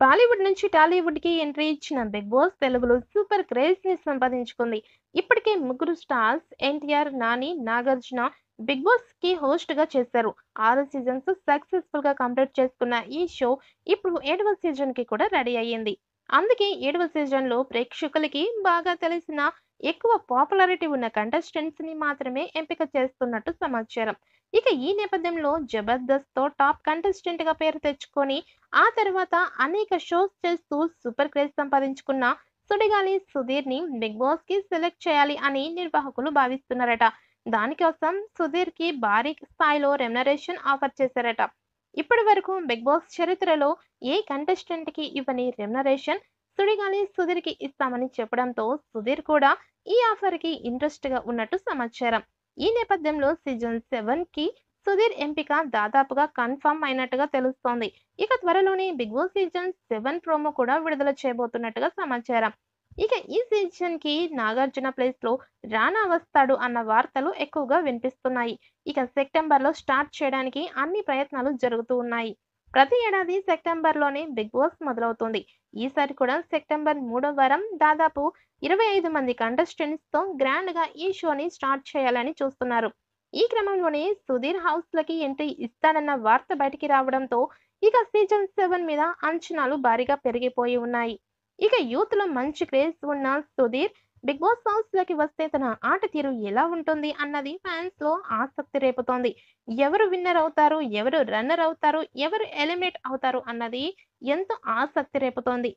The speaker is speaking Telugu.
బాలీవుడ్ నుంచి టాలీవుడ్ కి ఎంట్రీ ఇచ్చిన బిగ్ బాస్ తెలుగులో సూపర్ క్రేజ్ ని సంపాదించుకుంది ఇప్పటికే ముగ్గురు stars NTR Nani Nagarjuna Bigg Boss కి హోస్ట్ గా చేశారు ఆరు సీజన్స్ సక్సెస్ఫుల్ గా కంప్లీట్ చేసుకున్న ఈ షో ఇప్పుడు ఏడవ సీజన్ కి కూడా రెడీ అయ్యింది అందుకే ఏడవ సీజన్లో ప్రేక్షకులకి బాగా తెలిసిన ఎక్కువ పాపులారిటీ ఉన్న కంటెస్టెంట్స్ ని మాత్రమే ఎంపిక చేస్తున్నట్టు సమాచారం ఇక ఈ నేపథ్యంలో జబర్దస్త్ తో టాప్ కంటెస్టెంట్ గా పేరు తెచ్చుకొని ఆ తర్వాత అనేక షోస్ చేస్తూ సూపర్ క్రేజ్ సంపాదించుకున్న సుడిగాలి సుధీర్ ని బిగ్ కి సెలెక్ట్ చేయాలి అని నిర్వాహకులు భావిస్తున్నారట దానికోసం సుధీర్ కి భారీ స్థాయిలో రెమ్యునరేషన్ ఆఫర్ చేశారట ఇప్పటి వరకు బిగ్ బాస్ చరిత్రలో ఏ కంటెస్టెంట్ కి ఇవ్వని రెమ్యునరేషన్ సుడిగాలి సుధీర్కి ఇస్తామని చెప్పడంతో సుధీర్ కూడా ఈ ఆఫర్ కి ఇంట్రెస్ట్ గా ఉన్నట్టు సమాచారం ఈ నేపథ్యంలో సీజన్ సెవెన్ కి సుధీర్ ఎంపిక దాదాపుగా కన్ఫర్మ్ అయినట్టుగా తెలుస్తోంది ఇక త్వరలోనే Bigg Boss season seven promo కూడా విడుదల చేయబోతున్నట్టుగా సమాచారం ఇక ఈ సీజన్ కి నాగార్జున ప్లేస్ లో రానా వస్తాడు అన్న వార్తలు ఎక్కువగా వినిపిస్తున్నాయి ఇక సెప్టెంబర్ లో స్టార్ట్ చేయడానికి అన్ని ప్రయత్నాలు జరుగుతూ ఉన్నాయి ప్రతి ఏడాది సెప్టెంబర్ లోనే బిగ్ బాస్ మొదలవుతుంది ఈసారి కూడా సెప్టెంబర్ మూడో వారం దాదాపు ఇరవై ఐదు మంది గ్రాండ్ గా ఈ షోని స్టార్ట్ చేయాలని చూస్తున్నారు ఈ క్రమంలోనే సుధీర్ హౌస్ లకి ఎంట్రీ ఇస్తానన్న వార్త బయటికి రావడంతో ఇక సీజన్ సెవెన్ మీద అంచనాలు భారీగా పెరిగిపోయి ఉన్నాయి ఇక యూత్ లో మంచి క్రేజ్ ఉన్న సుధీర్ బిగ్ బాస్ హౌస్ లోకి వస్తే తన ఆట తీరు ఎలా ఉంటుంది అన్నది ఫ్యాన్స్ లో ఆసక్తి రేపుతోంది ఎవరు విన్నర్ అవుతారు ఎవరు రన్నర్ అవుతారు ఎవరు ఎలిమినేట్ అవుతారు అన్నది ఎంతో ఆసక్తి రేపుతోంది